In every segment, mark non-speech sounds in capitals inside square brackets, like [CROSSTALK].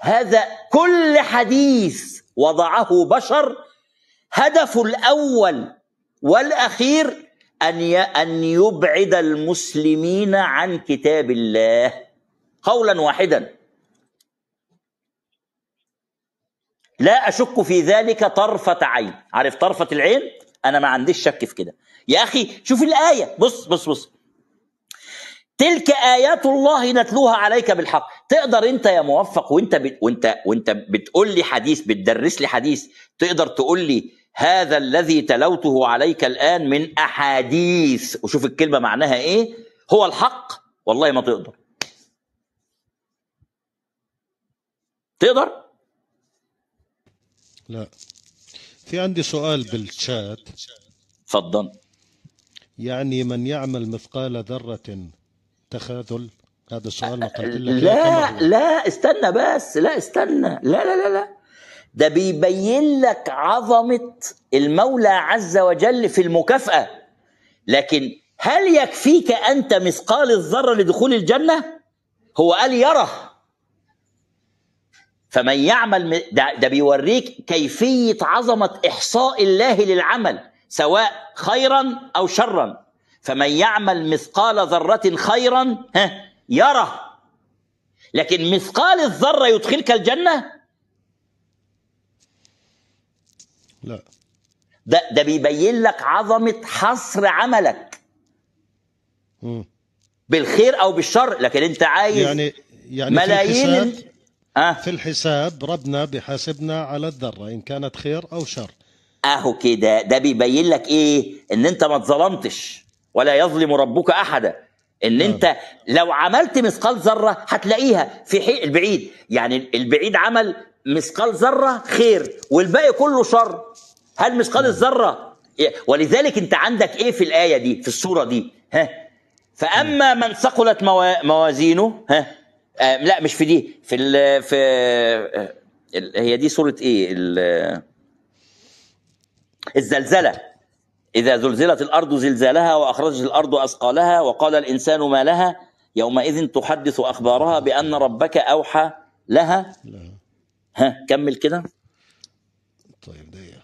هذا كل حديث وضعه بشر هدفه الاول والاخير ان ان يبعد المسلمين عن كتاب الله قولا واحدا لا اشك في ذلك طرفه عين عارف طرفه العين انا ما عنديش شك في كده يا اخي شوف الايه بص بص بص تلك ايات الله نتلوها عليك بالحق تقدر انت يا موفق وانت بت... وانت وانت بتقول لي حديث بتدرس لي حديث تقدر تقول لي هذا الذي تلوته عليك الان من احاديث وشوف الكلمه معناها ايه هو الحق والله ما تقدر تقدر لا في عندي سؤال بالشات تفضل يعني من يعمل مثقال ذره تخاذل هذا السؤال ما قلت لك لا لا استنى بس لا استنى لا لا لا لا ده بيبين لك عظمة المولى عز وجل في المكافأة لكن هل يكفيك أنت مثقال الذرة لدخول الجنة؟ هو قال يره فمن يعمل ده, ده بيوريك كيفية عظمة إحصاء الله للعمل سواء خيرا أو شرا فمن يعمل مثقال ذرة خيرا ها يره لكن مثقال الذرة يدخلك الجنة لا ده ده بيبين لك عظمة حصر عملك م. بالخير أو بالشر لكن أنت عايز يعني يعني ملايين في الحساب, أه؟ في الحساب ربنا بحاسبنا على الذرة إن كانت خير أو شر اهو كده ده بيبين لك ايه ان انت ما اتظلمتش ولا يظلم ربك احدا ان نعم. انت لو عملت مثقال ذره هتلاقيها في حي البعيد يعني البعيد عمل مثقال ذره خير والباقي كله شر هل مثقال نعم. الذره ولذلك انت عندك ايه في الايه دي في السوره دي ها فاما نعم. من ثقلت موازينه ها آه لا مش في دي في ال في آه، هي دي سوره ايه آه، الزلزله إذا زلزلت الأرض زلزالها وأخرجت الأرض أثقالها وقال الإنسان ما لها يومئذ تحدث أخبارها بأن ربك أوحى لها لا. ها كمل كده طيب دقيقة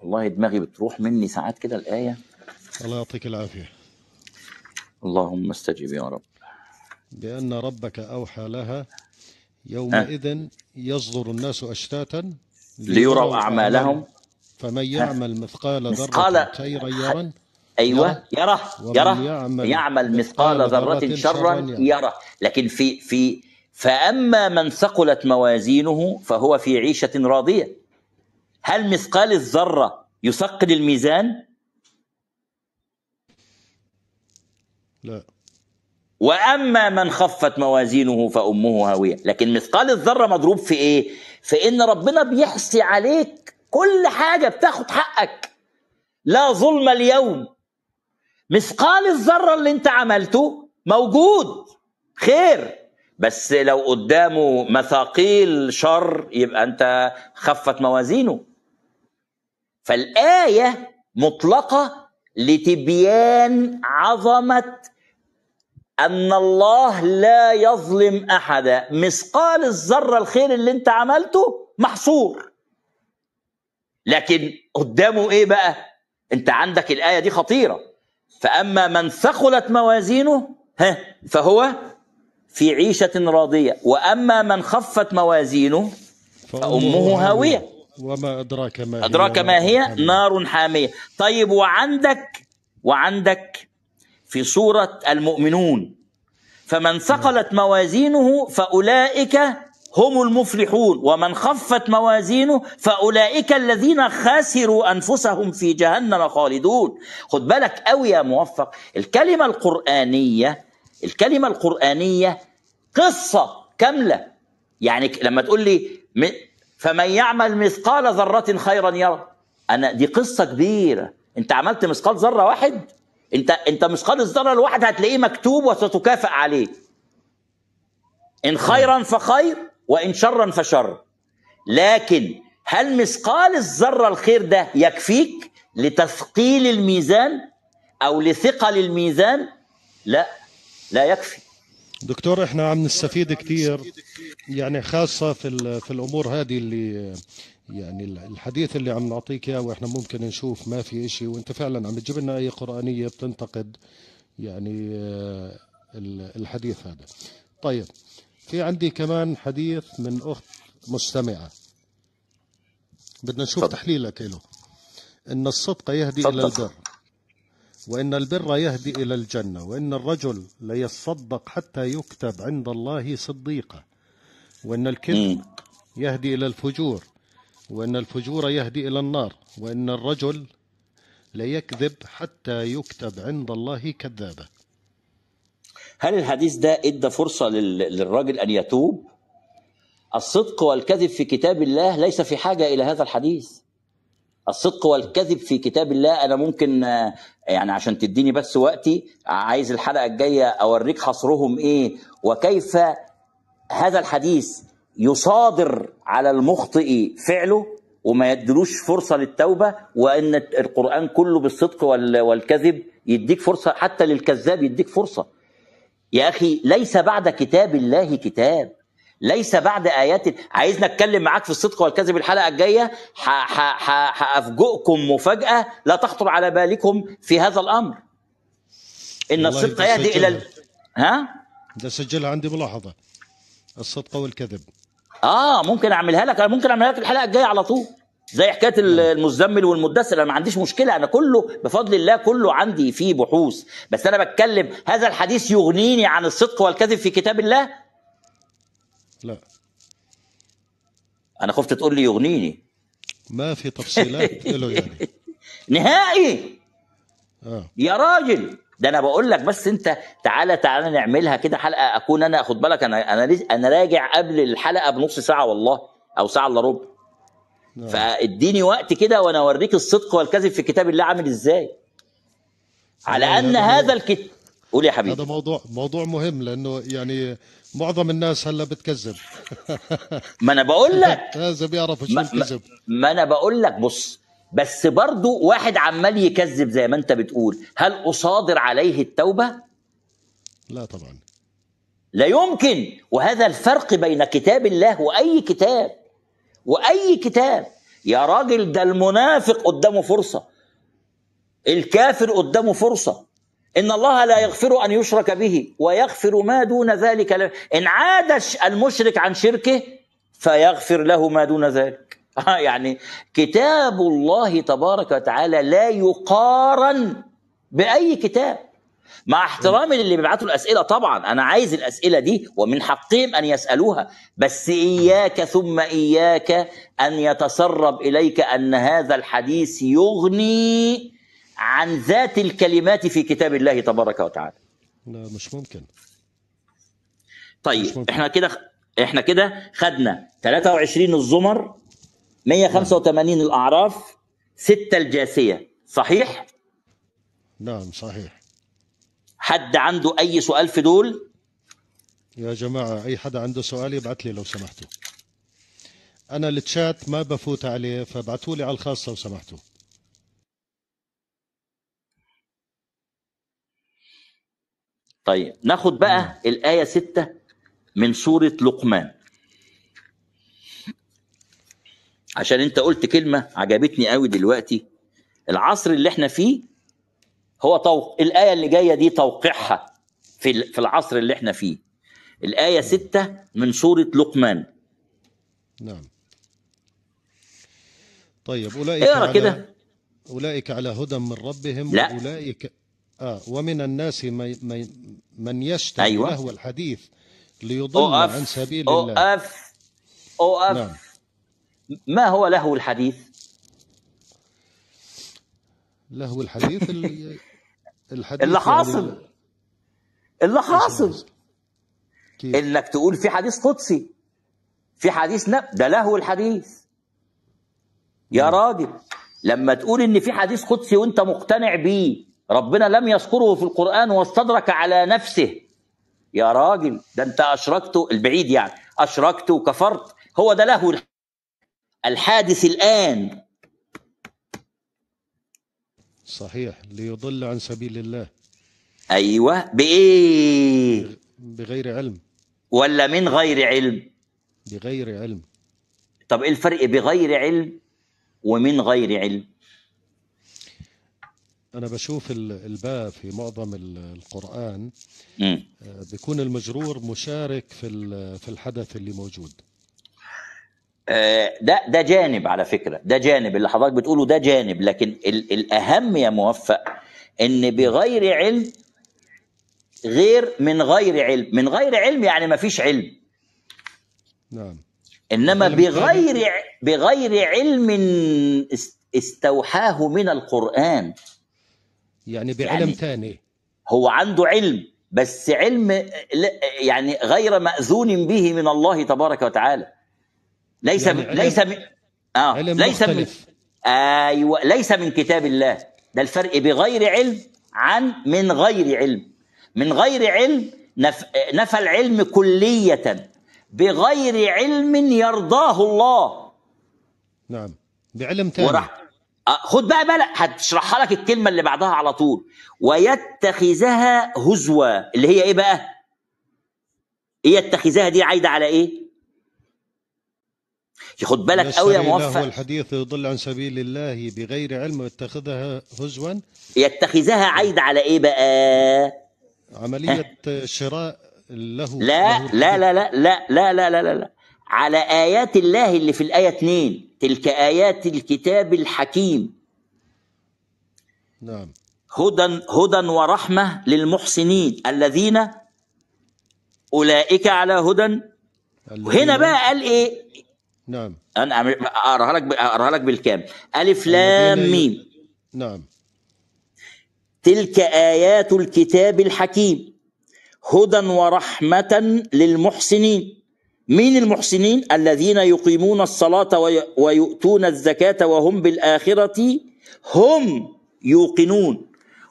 والله دماغي بتروح مني ساعات كده الآية الله يعطيك العافية اللهم استجب يا رب بأن ربك أوحى لها يومئذ يصدر الناس أشتاتا ليروا أعمالهم فمن يعمل مثقال ذرة خيرا يرى ايوه يره نعم. يره يعمل, يعمل مثقال ذره شرا يرى يره لكن في في فاما من ثقلت موازينه فهو في عيشه راضيه هل مثقال الذره يثقل الميزان لا واما من خفت موازينه فامه هاويه لكن مثقال الذره مضروب في ايه في ان ربنا بيحصي عليك كل حاجه بتاخد حقك لا ظلم اليوم مثقال الذره اللي انت عملته موجود خير بس لو قدامه مثاقيل شر يبقى انت خفت موازينه فالايه مطلقه لتبيان عظمه ان الله لا يظلم احدا مثقال الذره الخير اللي انت عملته محصور لكن قدامه ايه بقى انت عندك الايه دي خطيره فاما من ثقلت موازينه ها فهو في عيشه راضيه واما من خفت موازينه فامه هاويه وما ادراك ما هي ادراك ما هي نار حاميه طيب وعندك وعندك في سورة المؤمنون فمن ثقلت موازينه فأولئك هم المفلحون ومن خفت موازينه فأولئك الذين خسروا أنفسهم في جهنم خالدون خد بالك قوي يا موفق الكلمة القرآنية الكلمة القرآنية قصة كاملة يعني لما تقول لي فمن يعمل مثقال ذرة خيرا يرى أنا دي قصة كبيرة أنت عملت مثقال ذرة واحد انت انت مثقال الذره الواحد هتلاقيه مكتوب وستكافئ عليه ان خيرا فخير وان شرا فشر لكن هل مثقال الذره الخير ده يكفيك لتثقيل الميزان او لثقل الميزان لا لا يكفي دكتور احنا عم نستفيد كثير يعني خاصه في في الامور هذه اللي يعني الحديث اللي عم نعطيك اياه واحنا ممكن نشوف ما في شيء وانت فعلا عم تجيب لنا ايه قرانيه بتنتقد يعني آه، الحديث هذا طيب في عندي كمان حديث من اخت مستمعه بدنا نشوف تحليلك له ان الصدق يهدي الى البر وإن البر يهدي إلى الجنة وإن الرجل ليصدق حتى يكتب عند الله صديقا وإن الكذب يهدي إلى الفجور وإن الفجور يهدي إلى النار وإن الرجل ليكذب حتى يكتب عند الله كذابا هل الحديث ده ادى فرصة للراجل أن يتوب الصدق والكذب في كتاب الله ليس في حاجة إلى هذا الحديث الصدق والكذب في كتاب الله أنا ممكن يعني عشان تديني بس وقتي عايز الحلقه الجايه اوريك حصرهم ايه وكيف هذا الحديث يصادر على المخطئ فعله وما يدلوش فرصه للتوبه وان القران كله بالصدق والكذب يديك فرصه حتى للكذاب يديك فرصه يا اخي ليس بعد كتاب الله كتاب ليس بعد آيات عايزنا أتكلم معاك في الصدق والكذب الحلقة الجاية هأفجئكم مفاجأة لا تخطر على بالكم في هذا الأمر إن الصدق يهدي إلى ال... ها؟ ده سجلها عندي ملاحظة الصدق والكذب آه ممكن أعملها لك ممكن أعملها لك الحلقة الجاية على طول زي حكايه نعم. المزمل والمدثر انا ما عنديش مشكله انا كله بفضل الله كله عندي فيه بحوث بس انا بتكلم هذا الحديث يغنيني عن الصدق والكذب في كتاب الله لا انا خفت تقول لي يغنيني ما في تفصيلات [LAUGHS] له يعني نهائي آه. يا راجل ده انا بقول لك بس انت تعالى تعالى نعملها كده حلقه اكون انا خد بالك انا انا انا راجع قبل الحلقه بنص ساعه والله او ساعه الا ربع نعم. فاديني وقت كده وانا اوريك الصدق والكذب في كتاب الله عامل ازاي على ان هذا الكتاب قول يا حبيبي هذا موضوع موضوع مهم لانه يعني معظم الناس هلا بتكذب [LAUGHS] ما انا بقول لك لازم [LAUGHS] يعرفوا شو الكذب ما انا بقول لك بص بس برضو واحد عمال يكذب زي ما انت بتقول هل اصادر عليه التوبه لا طبعا لا يمكن وهذا الفرق بين كتاب الله واي كتاب واي كتاب يا راجل ده المنافق قدامه فرصه الكافر قدامه فرصه إن الله لا يغفر أن يشرك به ويغفر ما دون ذلك له إن عاد المشرك عن شركه فيغفر له ما دون ذلك [LAUGHS] آه، يعني كتاب الله تبارك وتعالى لا يقارن بأي كتاب مع احترامي للي بيبعتوا الأسئلة طبعا أنا عايز الأسئلة دي ومن حقهم أن يسألوها بس إياك ثم إياك أن يتسرب إليك أن هذا الحديث يغني عن ذات الكلمات في كتاب الله تبارك وتعالى لا مش ممكن طيب مش ممكن. احنا كده احنا كده خدنا 23 الزمر 185 الاعراف 6 الجاثيه صحيح نعم صحيح حد عنده اي سؤال في دول يا جماعه اي حدا عنده سؤال يبعث لي لو سمحتوا انا التشات ما بفوت عليه فابعثوا لي على الخاص لو سمحتوا طيب ناخد بقى مم. الآية ستة من سورة لقمان عشان انت قلت كلمة عجبتني قوي دلوقتي العصر اللي احنا فيه هو توق... الآية اللي جاية دي توقيعها في في العصر اللي احنا فيه الآية ستة من سورة لقمان نعم طيب أولئك إيه على كده أولئك على هدى من ربهم لا. اولئك آه ومن الناس من من يستمع أيوة. له الحديث ليضل أف عن سبيل أوف الله أوقف. أوف نعم. ما هو له الحديث له الحديث [LAUGHS] الحديث اللي حاصل اللي حاصل انك تقول في حديث قدسي في حديث نب ده له الحديث يا نعم. راجل لما تقول ان في حديث قدسي وانت مقتنع بيه ربنا لم يذكره في القرآن واستدرك على نفسه يا راجل ده أنت أشركت البعيد يعني أشركت وكفرت هو ده له الحادث الآن صحيح ليضل عن سبيل الله أيوة بإيه بغير علم ولا من غير علم بغير علم طب ايه الفرق بغير علم ومن غير علم أنا بشوف الباء في معظم القرآن آه، بيكون المجرور مشارك في في الحدث اللي موجود آه، ده ده جانب على فكرة ده جانب اللي حضرتك بتقوله ده جانب لكن الأهم يا موفق إن بغير علم غير من غير علم من غير علم يعني ما فيش علم نعم انما بغير بغير علم استوحاه من القران يعني بعلم يعني ثاني هو عنده علم بس علم يعني غير مأذون به من الله تبارك وتعالى ليس يعني علم ليس من اه علم ليس مختلف. من ايوه ليس من كتاب الله ده الفرق بغير علم عن من غير علم من غير علم نف... نفى العلم كلية بغير علم يرضاه الله نعم بعلم تاني ورح... آه، خد بقى بالك هتشرحها لك الكلمه اللي بعدها على طول ويتخذها هزوا اللي هي ايه بقى ايه يتخذها دي عايده على ايه ياخد بالك قوي يا موفق الحديث يضل عن سبيل الله بغير علم ويتخذها هزوا يتخذها عايد على ايه بقى عمليه شراء له لا له لا لا لا لا لا لا لا لا على آيات الله اللي في الآية 2 تلك آيات الكتاب الحكيم نعم هدى هدى ورحمة للمحسنين الذين أولئك على هدى وهنا بقى قال إيه نعم أنا أقراها لك أقراها لك بالكامل ألف لام ميم نعم تلك آيات الكتاب الحكيم هدى ورحمة للمحسنين مين المحسنين الذين يقيمون الصلاة ويؤتون الزكاة وهم بالآخرة هم يوقنون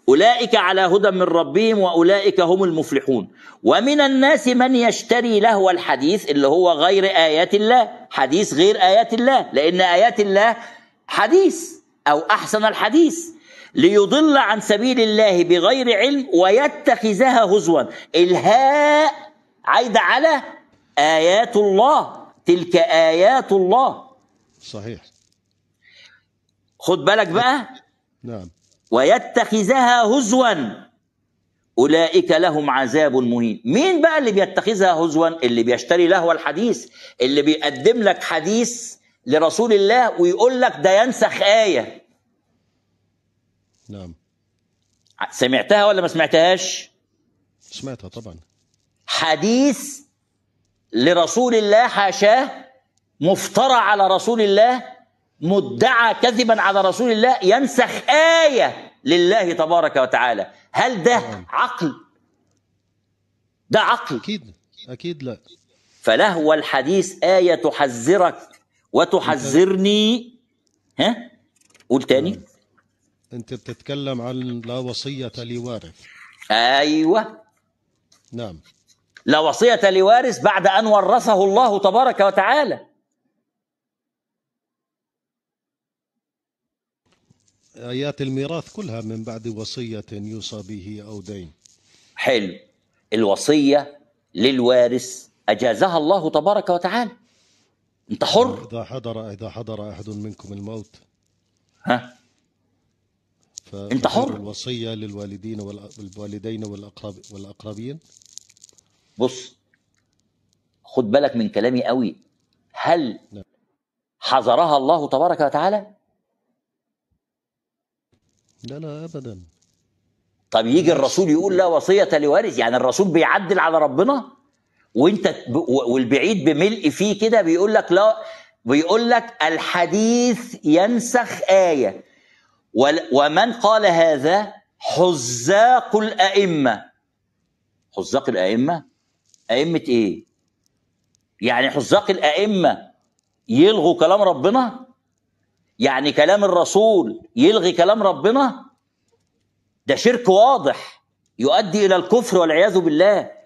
أولئك على هدى من ربهم وأولئك هم المفلحون ومن الناس من يشتري لهو الحديث اللي هو غير آيات الله حديث غير آيات الله لأن آيات الله حديث أو أحسن الحديث ليضل عن سبيل الله بغير علم ويتخذها هزوا الهاء عايدة على آيات الله تلك آيات الله صحيح خد بالك بقى نعم ويتخذها هزوا أولئك لهم عذاب مهين مين بقى اللي بيتخذها هزوا اللي بيشتري لهو الحديث اللي بيقدم لك حديث لرسول الله ويقول لك ده ينسخ آية نعم سمعتها ولا ما سمعتهاش سمعتها طبعا حديث لرسول الله حاشاه مفترى على رسول الله مدعى كذبا على رسول الله ينسخ آية لله تبارك وتعالى هل ده نعم. عقل ده عقل أكيد أكيد لا فلهو الحديث آية تحذرك وتحذرني ها قول تاني نعم. انت بتتكلم عن لا وصية لوارث ايوه نعم لا وصية لوارث بعد أن ورثه الله تبارك وتعالى آيات الميراث كلها من بعد وصية يوصى به أو دين حلو الوصية للوارث أجازها الله تبارك وتعالى أنت حر إذا حضر إذا حضر أحد منكم الموت ها أنت حر الوصية للوالدين والوالدين والأقرب والأقربين بص خد بالك من كلامي قوي هل نعم. حذرها الله تبارك وتعالى لا لا ابدا طب يجي الرسول يقول لا وصيه لوارث يعني الرسول بيعدل على ربنا وانت والبعيد بملء فيه كده بيقول لك لا بيقول لك الحديث ينسخ ايه ومن قال هذا حزاق الائمه حزاق الائمه ائمه ايه يعني حزاق الائمه يلغوا كلام ربنا يعني كلام الرسول يلغي كلام ربنا ده شرك واضح يؤدي الى الكفر والعياذ بالله